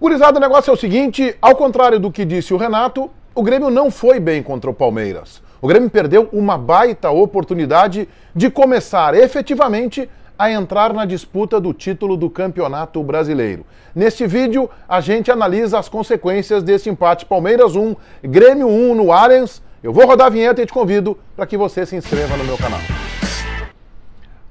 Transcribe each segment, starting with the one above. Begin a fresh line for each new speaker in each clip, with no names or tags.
Gurizada, o negócio é o seguinte: ao contrário do que disse o Renato, o Grêmio não foi bem contra o Palmeiras. O Grêmio perdeu uma baita oportunidade de começar efetivamente a entrar na disputa do título do Campeonato Brasileiro. Neste vídeo, a gente analisa as consequências desse empate Palmeiras 1, Grêmio 1 no Allianz. Eu vou rodar a vinheta e te convido para que você se inscreva no meu canal.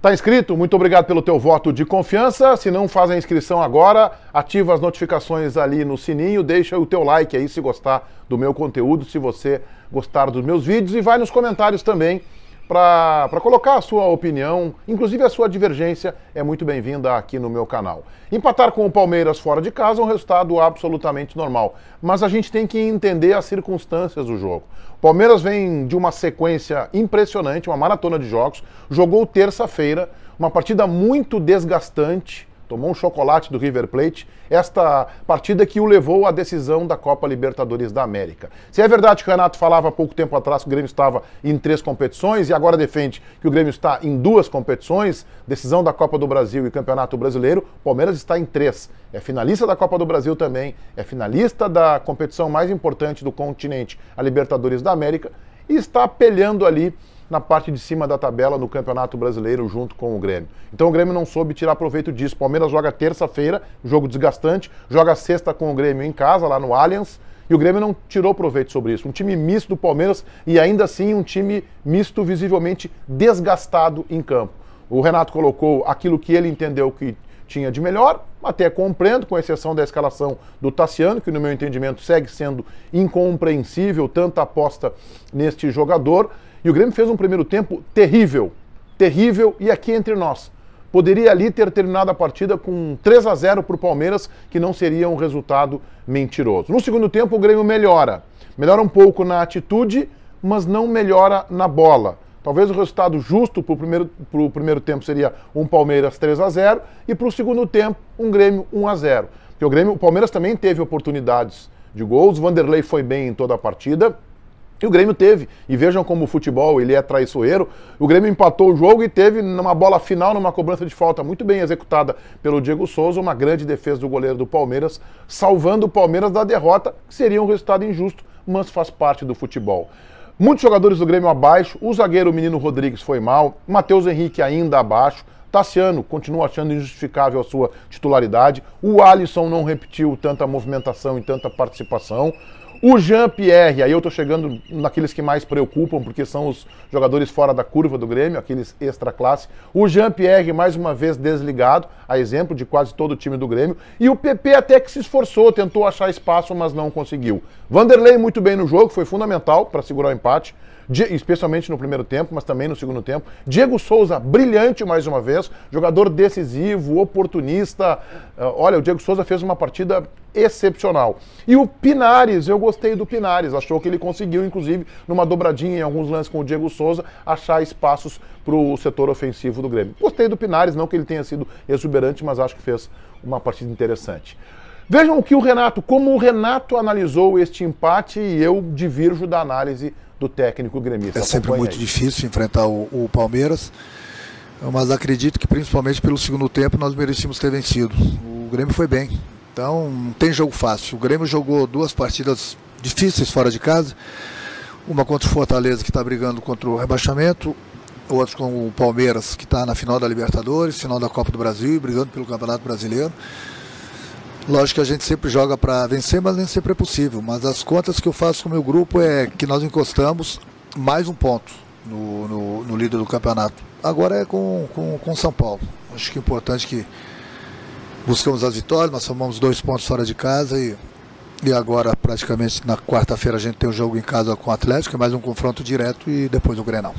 Tá inscrito? Muito obrigado pelo teu voto de confiança. Se não faz a inscrição agora, ativa as notificações ali no sininho, deixa o teu like aí se gostar do meu conteúdo, se você gostar dos meus vídeos e vai nos comentários também para colocar a sua opinião, inclusive a sua divergência, é muito bem-vinda aqui no meu canal. Empatar com o Palmeiras fora de casa é um resultado absolutamente normal, mas a gente tem que entender as circunstâncias do jogo. O Palmeiras vem de uma sequência impressionante, uma maratona de jogos, jogou terça-feira, uma partida muito desgastante, tomou um chocolate do River Plate, esta partida que o levou à decisão da Copa Libertadores da América. Se é verdade que o Renato falava há pouco tempo atrás que o Grêmio estava em três competições e agora defende que o Grêmio está em duas competições, decisão da Copa do Brasil e Campeonato Brasileiro, o Palmeiras está em três. É finalista da Copa do Brasil também, é finalista da competição mais importante do continente, a Libertadores da América, e está apelhando ali na parte de cima da tabela no Campeonato Brasileiro junto com o Grêmio. Então o Grêmio não soube tirar proveito disso. O Palmeiras joga terça-feira, jogo desgastante, joga sexta com o Grêmio em casa, lá no Allianz, e o Grêmio não tirou proveito sobre isso. Um time misto do Palmeiras e ainda assim um time misto visivelmente desgastado em campo. O Renato colocou aquilo que ele entendeu que tinha de melhor, até compreendo, com exceção da escalação do Tassiano, que no meu entendimento segue sendo incompreensível tanta aposta neste jogador. E o Grêmio fez um primeiro tempo terrível, terrível e aqui entre nós. Poderia ali ter terminado a partida com 3 a 0 para o Palmeiras, que não seria um resultado mentiroso. No segundo tempo, o Grêmio melhora. Melhora um pouco na atitude, mas não melhora na bola. Talvez o resultado justo para o primeiro, primeiro tempo seria um Palmeiras 3 a 0 e para o segundo tempo um Grêmio 1 a 0 Porque o Grêmio, o Palmeiras também teve oportunidades de gols, o Vanderlei foi bem em toda a partida. E o Grêmio teve. E vejam como o futebol ele é traiçoeiro. O Grêmio empatou o jogo e teve numa bola final, numa cobrança de falta muito bem executada pelo Diego Souza, uma grande defesa do goleiro do Palmeiras, salvando o Palmeiras da derrota, que seria um resultado injusto, mas faz parte do futebol. Muitos jogadores do Grêmio abaixo, o zagueiro o menino Rodrigues foi mal, Matheus Henrique ainda abaixo, Tassiano continua achando injustificável a sua titularidade, o Alisson não repetiu tanta movimentação e tanta participação. O Jean-Pierre, aí eu estou chegando naqueles que mais preocupam, porque são os jogadores fora da curva do Grêmio, aqueles extra-classe. O Jean-Pierre, mais uma vez, desligado, a exemplo de quase todo o time do Grêmio. E o PP até que se esforçou, tentou achar espaço, mas não conseguiu. Vanderlei muito bem no jogo, foi fundamental para segurar o empate especialmente no primeiro tempo, mas também no segundo tempo. Diego Souza, brilhante mais uma vez, jogador decisivo, oportunista. Eh, olha, o Diego Souza fez uma partida excepcional. E o Pinares, eu gostei do Pinares, achou que ele conseguiu, inclusive, numa dobradinha em alguns lances com o Diego Souza, achar espaços para o setor ofensivo do Grêmio. Gostei do Pinares, não que ele tenha sido exuberante, mas acho que fez uma partida interessante. Vejam o que o Renato, como o Renato analisou este empate e eu divirjo da análise do técnico gremista. É sempre muito aí.
difícil enfrentar o, o, Palmeiras, mas acredito que principalmente pelo segundo tempo nós merecíamos ter vencido. O Grêmio foi bem, então não tem jogo fácil. O Grêmio jogou duas partidas difíceis fora de casa, uma contra o Fortaleza que está brigando contra o rebaixamento, outra com o Palmeiras que está na final da Libertadores, final da Copa do Brasil e brigando pelo Campeonato Brasileiro. Lógico que a gente sempre joga para vencer, mas nem sempre é possível. Mas as contas que eu faço com o meu grupo é que nós encostamos mais um ponto no, no, no líder do campeonato. Agora é com, com, com São Paulo. Acho que é importante que buscamos as vitórias, nós somamos dois pontos fora de casa e, e agora praticamente na quarta-feira a gente tem um jogo em casa
com o Atlético, é mais um confronto direto e depois o Grenal.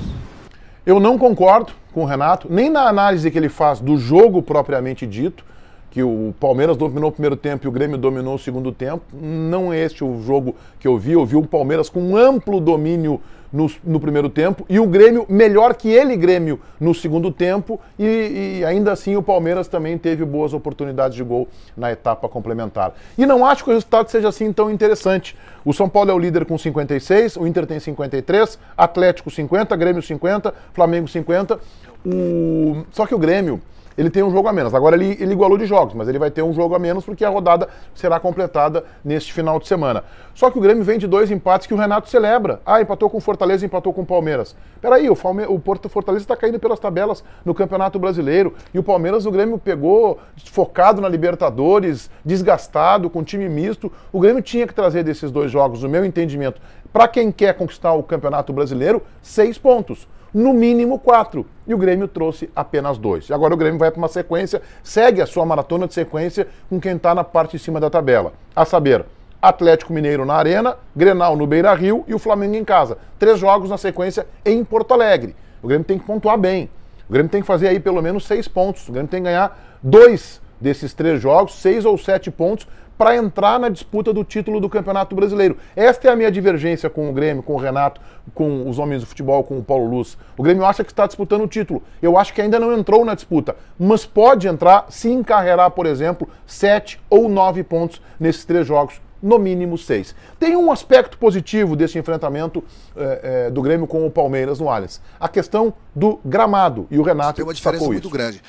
Eu não concordo com o Renato, nem na análise que ele faz do jogo propriamente dito que o Palmeiras dominou o primeiro tempo e o Grêmio dominou o segundo tempo. Não é este o jogo que eu vi. Eu vi o Palmeiras com um amplo domínio no, no, primeiro tempo e o Grêmio melhor que ele, Grêmio, no segundo tempo. E, e, ainda assim o Palmeiras também teve boas oportunidades de gol na etapa complementar. E não acho que o resultado seja assim tão interessante. O São Paulo é o líder com 56, o Inter tem 53, Atlético 50, Grêmio 50, Flamengo 50. O... Só que o Grêmio ele tem um jogo a menos. Agora ele, ele igualou de jogos, mas ele vai ter um jogo a menos porque a rodada será completada neste final de semana. Só que o Grêmio vem de dois empates que o Renato celebra. Ah, empatou com o Fortaleza, empatou com o Palmeiras. Peraí, o, Palme o Porto Fortaleza está caindo pelas tabelas no Campeonato Brasileiro e o Palmeiras o Grêmio pegou focado na Libertadores, desgastado, com time misto. O Grêmio tinha que trazer desses dois jogos, no meu entendimento, para quem quer conquistar o Campeonato Brasileiro, seis pontos. No mínimo quatro. E o Grêmio trouxe apenas dois. E agora o Grêmio vai para uma sequência, segue a sua maratona de sequência com quem está na parte de cima da tabela. A saber, Atlético Mineiro na Arena, Grenal no Beira Rio e o Flamengo em casa. Três jogos na sequência em Porto Alegre. O Grêmio tem que pontuar bem. O Grêmio tem que fazer aí pelo menos seis pontos. O Grêmio tem que ganhar dois desses três jogos, seis ou sete pontos, para entrar na disputa do título do Campeonato Brasileiro. Esta é a minha divergência com o Grêmio, com o Renato, com os homens do futebol, com o Paulo Luz. O Grêmio acha que está disputando o título. Eu acho que ainda não entrou na disputa, mas pode entrar se encarregar, por exemplo, sete ou nove pontos nesses três jogos no mínimo seis. Tem um aspecto positivo desse enfrentamento é, é, do Grêmio com o Palmeiras no Allianz. A questão do gramado. E o Renato tem uma diferença muito isso. grande.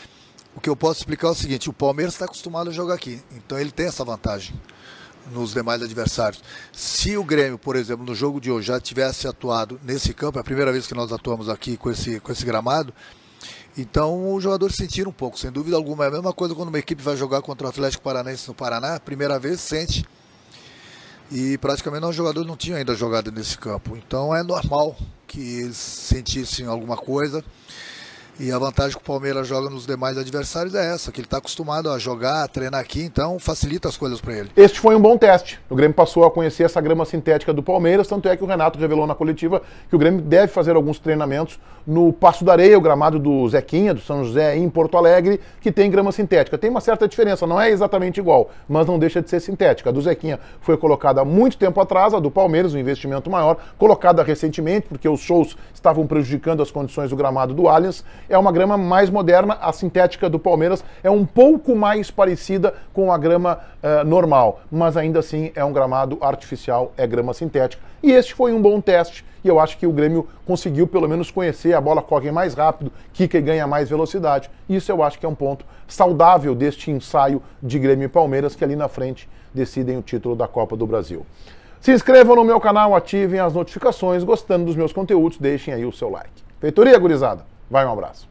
O que eu posso explicar é o seguinte: o Palmeiras está acostumado a jogar aqui, então ele
tem essa vantagem nos demais adversários. Se o Grêmio, por exemplo, no jogo de hoje já tivesse atuado nesse campo, é a primeira vez que nós atuamos aqui com esse, com esse gramado, então os jogadores sentiram um pouco, sem dúvida alguma. É a mesma coisa quando uma equipe vai jogar contra o Atlético Paranaense no Paraná, primeira vez sente. E praticamente os jogadores não tinham ainda jogado nesse campo. Então é normal que eles sentissem alguma coisa. E a
vantagem que o Palmeiras joga nos demais adversários é essa, que ele está acostumado a jogar, a treinar aqui, então facilita as coisas para ele. Este foi um bom teste. O Grêmio passou a conhecer essa grama sintética do Palmeiras, tanto é que o Renato revelou na coletiva que o Grêmio deve fazer alguns treinamentos no Passo da Areia, o gramado do Zequinha, do São José, em Porto Alegre, que tem grama sintética. Tem uma certa diferença, não é exatamente igual, mas não deixa de ser sintética. A do Zequinha foi colocada há muito tempo atrás, a do Palmeiras, um investimento maior, colocada recentemente, porque os shows estavam prejudicando as condições do gramado do Allianz é uma grama mais moderna, a sintética do Palmeiras é um pouco mais parecida com a grama uh, normal, mas ainda assim é um gramado artificial, é grama sintética. E este foi um bom teste e eu acho que o Grêmio conseguiu pelo menos conhecer, a bola corre mais rápido, Kika ganha mais velocidade. Isso eu acho que é um ponto saudável deste ensaio de Grêmio e Palmeiras que ali na frente decidem o título da Copa do Brasil. Se inscrevam no meu canal, ativem as notificações, gostando dos meus conteúdos, deixem aí o seu like. Feitoria, gurizada! Vai, um abraço.